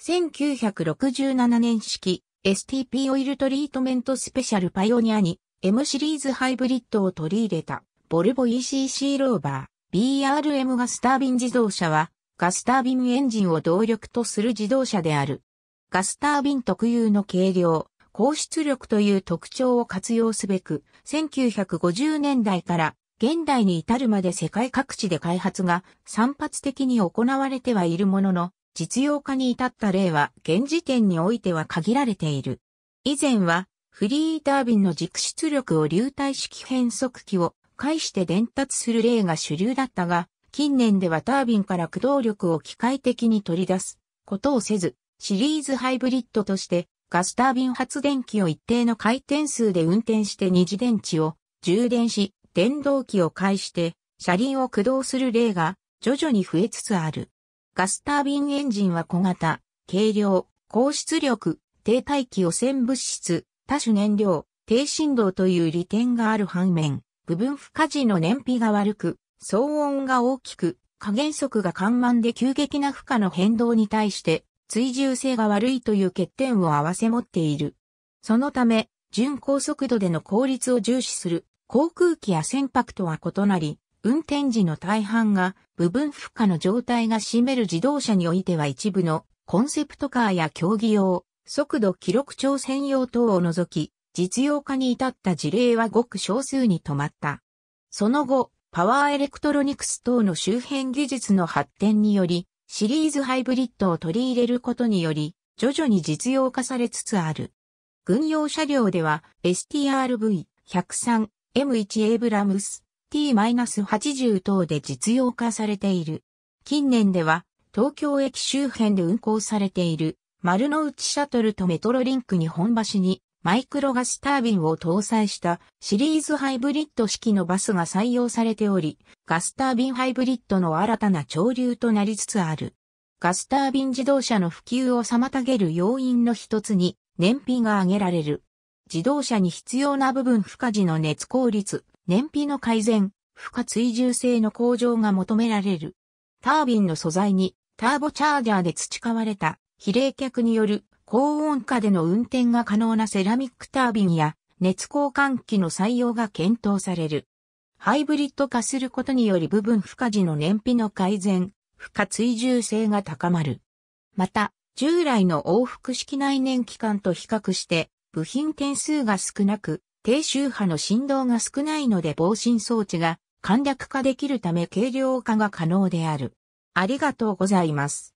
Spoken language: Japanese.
1967年式 STP オイルトリートメントスペシャルパイオニアに M シリーズハイブリッドを取り入れたボルボ ECC ローバー BRM ガスタービン自動車はガスタービンエンジンを動力とする自動車である。ガスタービン特有の軽量、高出力という特徴を活用すべく、1950年代から現代に至るまで世界各地で開発が散発的に行われてはいるものの、実用化に至った例は現時点においては限られている。以前はフリータービンの軸出力を流体式変速機を介して伝達する例が主流だったが、近年ではタービンから駆動力を機械的に取り出すことをせず、シリーズハイブリッドとしてガスタービン発電機を一定の回転数で運転して二次電池を充電し、電動機を介して車輪を駆動する例が徐々に増えつつある。ガスタービンエンジンは小型、軽量、高出力、低大気汚染物質、多種燃料、低振動という利点がある反面、部分負荷時の燃費が悪く、騒音が大きく、加減速が緩慢で急激な負荷の変動に対して、追従性が悪いという欠点を併せ持っている。そのため、巡航速度での効率を重視する航空機や船舶とは異なり、運転時の大半が部分負荷の状態が占める自動車においては一部のコンセプトカーや競技用、速度記録調整用等を除き、実用化に至った事例はごく少数に止まった。その後、パワーエレクトロニクス等の周辺技術の発展により、シリーズハイブリッドを取り入れることにより、徐々に実用化されつつある。軍用車両では STRV103M1 エイブラムス t 8 0等で実用化されている。近年では、東京駅周辺で運行されている、丸の内シャトルとメトロリンク日本橋に、マイクロガスタービンを搭載したシリーズハイブリッド式のバスが採用されており、ガスタービンハイブリッドの新たな潮流となりつつある。ガスタービン自動車の普及を妨げる要因の一つに燃費が挙げられる。自動車に必要な部分付加時の熱効率、燃費の改善、負荷追従性の向上が求められる。タービンの素材にターボチャージャーで培われた比冷却による高温下での運転が可能なセラミックタービンや熱交換機の採用が検討される。ハイブリッド化することにより部分負荷時の燃費の改善、負荷追従性が高まる。また、従来の往復式内燃機関と比較して、部品点数が少なく、低周波の振動が少ないので防振装置が簡略化できるため軽量化が可能である。ありがとうございます。